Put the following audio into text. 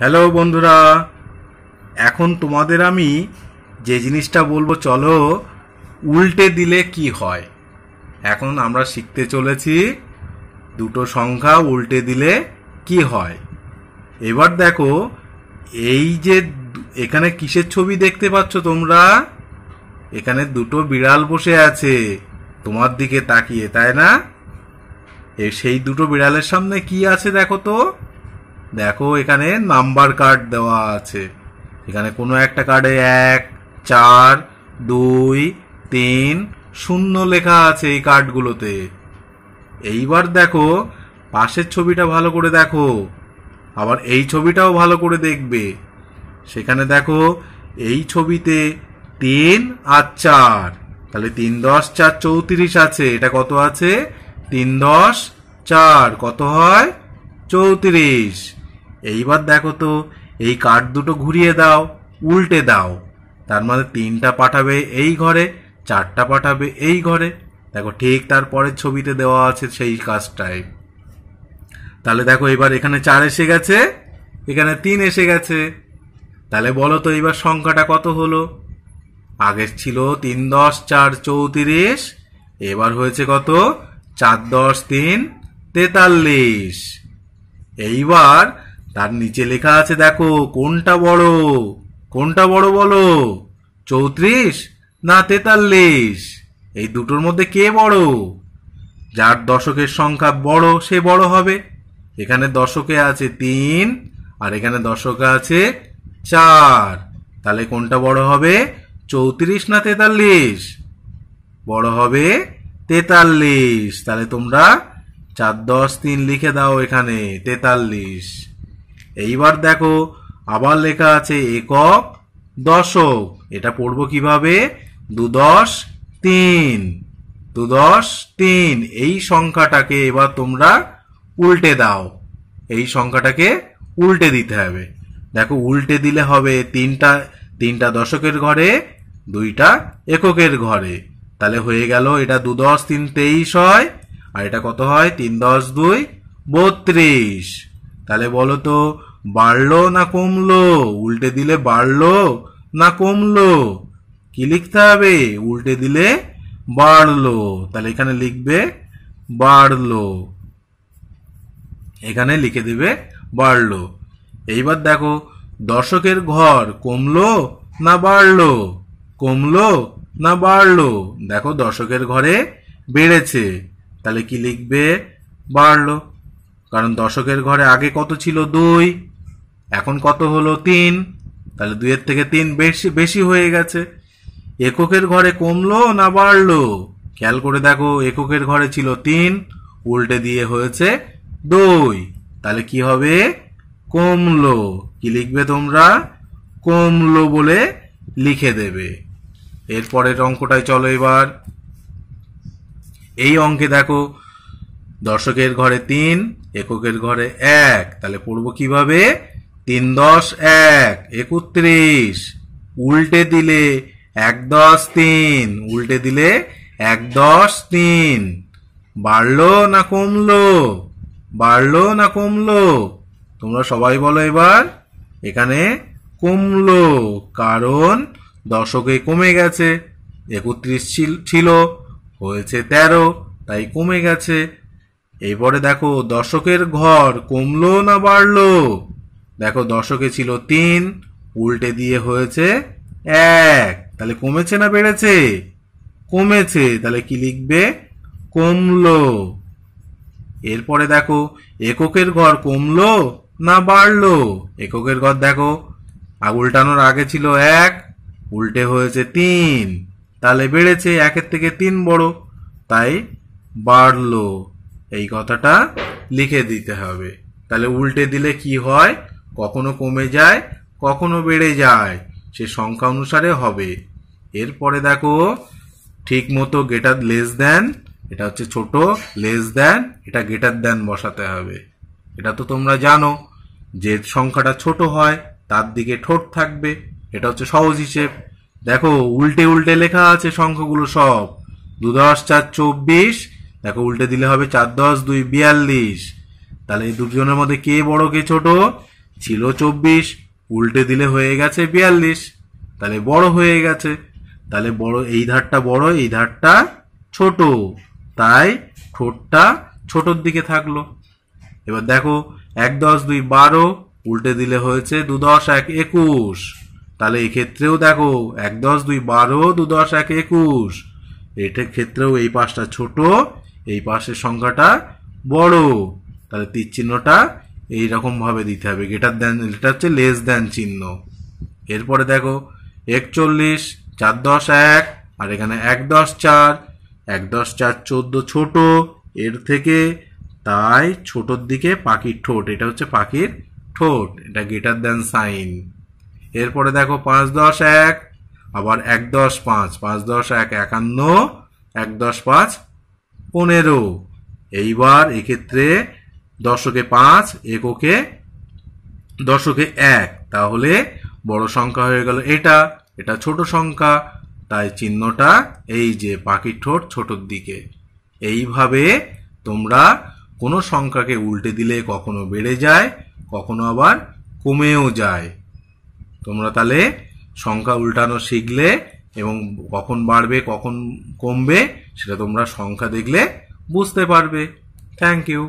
hello বন্ধুরা এখন তোমাদের আমি যে জিনিসটা বলবো চলো উল্টে দিলে কি হয় এখন আমরা শিখতে চলেছি দুটো সংখ্যা উল্টে দিলে কি হয় এবার দেখো এই যে এখানে কিসের ছবি দেখতে পাচ্ছ তোমরা এখানে দুটো বিড়াল বসে আছে তোমার দিকে তাকিয়ে তাই না এ সেই দুটো বিড়ালের সামনে কি আছে দেখো তো দেখো এখানে নাম্বার কার্ড দেওয়া আছে এখানে কোনো একটা কার্ডে এক চার দুই তিন শূন্য লেখা আছে এই কার্ডগুলোতে এইবার দেখো পাশের ছবিটা ভালো করে দেখো আবার এই ছবিটাও ভালো করে দেখবে সেখানে দেখো এই ছবিতে তিন আর চার তাহলে তিন দশ চার চৌত্রিশ আছে এটা কত আছে তিন দশ চার কত হয় চৌত্রিশ এইবার দেখো তো এই কাঠ দুটো ঘুরিয়ে দাও উল্টে দাও তার মানে তিনটা পাঠাবে এই ঘরে চারটা পাঠাবে এই ঘরে দেখো ঠিক তারপরের ছবিতে দেওয়া আছে সেই কাজটাই তাহলে দেখো এবার এখানে চার এসে গেছে এখানে তিন এসে গেছে তাহলে বলো তো এবার সংখ্যাটা কত হলো আগের ছিল তিন দশ চার চৌত্রিশ এবার হয়েছে কত চার দশ তিন তেতাল্লিশ এইবার তার নিচে লেখা আছে দেখো কোনটা বড় কোনটা বড় বলো চৌত্রিশ না তেতাল্লিশ এই দুটোর মধ্যে কে বড় যার দশকের সংখ্যা বড় সে বড় হবে এখানে দশকে আছে তিন আর এখানে দশকে আছে চার তাহলে কোনটা বড় হবে চৌত্রিশ না তেতাল্লিশ বড় হবে তেতাল্লিশ তাহলে তোমরা চার দশ তিন লিখে দাও এখানে তেতাল্লিশ এইবার দেখো আবার লেখা আছে একক দশক এটা পড়বো কিভাবে দু দশ তিন দু দশ তিন এই সংখ্যাটাকে এবার তোমরা উল্টে দাও এই সংখ্যাটাকে উল্টে দিতে হবে দেখো উল্টে দিলে হবে তিনটা তিনটা দশকের ঘরে দুইটা এককের ঘরে তাহলে হয়ে গেল এটা দু দশ তিন তেইশ হয় আর এটা কত হয় তিন দশ দুই বত্রিশ তাহলে বলো তো বাড়লো না কমলো উল্টে দিলে বাড়লো না কমলো কি লিখতে হবে উল্টে দিলে বাড়লো তাহলে এখানে লিখবে বাড়লো এখানে লিখে দেবে বাড়লো এইবার দেখো দর্শকের ঘর কমলো না বাড়লো কমলো না বাড়লো দেখো দর্শকের ঘরে বেড়েছে তাহলে কি লিখবে বাড়লো কারণ দর্শকের ঘরে আগে কত ছিল দুই এখন কত হলো তিন তাহলে দুইয়ের থেকে তিন বেশি বেশি হয়ে গেছে এককের ঘরে কমলো না বাড়লো খেয়াল করে দেখো এককের ঘরে ছিল তিন উল্টে দিয়ে হয়েছে দুই তাহলে কি হবে কমলো কি লিখবে তোমরা কমলো বলে লিখে দেবে এরপরের অঙ্কটায় চলো এবার এই অঙ্কে দেখো দর্শকের ঘরে তিন এককের ঘরে এক তাহলে পড়বো কিভাবে তিন দশ এক একত্রিশ উল্টে দিলে এক দশ তিন উল্টে দিলে এক দশ তিন বাড়ল না কমলো বাড়ল না কমলো তোমরা সবাই বলো এবার এখানে কমল কারণ দশকে কমে গেছে একত্রিশ ছিল হয়েছে তেরো তাই কমে গেছে এরপরে দেখো দশকের ঘর কমলো না বাড়লো দেখো দশকে ছিল তিন উল্টে দিয়ে হয়েছে এক তাহলে কমেছে না বেড়েছে কমেছে তাহলে কি লিখবে কমলো এরপরে দেখো এককের ঘর কমলো না বাড়লো এককের ঘর দেখো উল্টানোর আগে ছিল এক উল্টে হয়েছে তিন তাহলে বেড়েছে একের থেকে তিন বড় তাই বাড়লো এই কথাটা লিখে দিতে হবে তাহলে উল্টে দিলে কি হয় কখনো কমে যায় কখনো বেড়ে যায় সে সংখ্যা অনুসারে হবে এরপরে দেখো ঠিক মতো গেটার লেস দেন এটা হচ্ছে ছোট লেস দেন এটা গেটার দেন বসাতে হবে এটা তো তোমরা জানো যে সংখ্যাটা ছোট হয় তার দিকে ঠোঁট থাকবে এটা হচ্ছে সহজ হিসেব দেখো উল্টে উল্টে লেখা আছে সংখ্যাগুলো সব দু দশ চার চব্বিশ দেখো উল্টে দিলে হবে চার দশ দুই বিয়াল্লিশ তাহলে এই দুজনের মধ্যে কে বড় কে ছোট ছিল চব্বিশ উল্টে দিলে হয়ে গেছে বিয়াল্লিশ তাহলে বড় হয়ে গেছে তাহলে বড় এই ধারটা বড় এই ধারটা ছোট তাই ঠোঁটটা ছোটর দিকে থাকলো এবার দেখো এক দশ দুই বারো উল্টে দিলে হয়েছে দু দশ এক একুশ তাহলে এক্ষেত্রেও দেখো এক দশ দুই বারো দু দশ এক একুশ এটা ক্ষেত্রেও এই পাশটা ছোট এই পাশের সংখ্যাটা বড় তাহলে তীর চিহ্নটা ভাবে দিতে হবে গ্রেটার দ্যান এটা হচ্ছে লেস দ্যান চিহ্ন এরপরে দেখো একচল্লিশ চার দশ এক আর এখানে এক দশ চার এক দশ চার চোদ্দো ছোটো এর থেকে তাই ছোটোর দিকে পাখির ঠোঁট এটা হচ্ছে পাখির ঠোঁট এটা গ্রেটার দ্যান সাইন এরপরে দেখো পাঁচ দশ এক আবার এক দশ পাঁচ পাঁচ দশ এক একান্ন এক দশ পাঁচ পনেরো এইবার এক্ষেত্রে দশকে পাঁচ এককে দশকে এক তাহলে বড় সংখ্যা হয়ে গেল এটা এটা ছোট সংখ্যা তাই চিহ্নটা এই যে পাখির ঠোঁট ছোটর দিকে এইভাবে তোমরা কোনো সংখ্যাকে উল্টে দিলে কখনো বেড়ে যায় কখনো আবার কমেও যায় তোমরা তাহলে সংখ্যা উল্টানো শিখলে এবং কখন বাড়বে কখন কমবে সেটা তোমরা সংখ্যা দেখলে বুঝতে পারবে থ্যাংক ইউ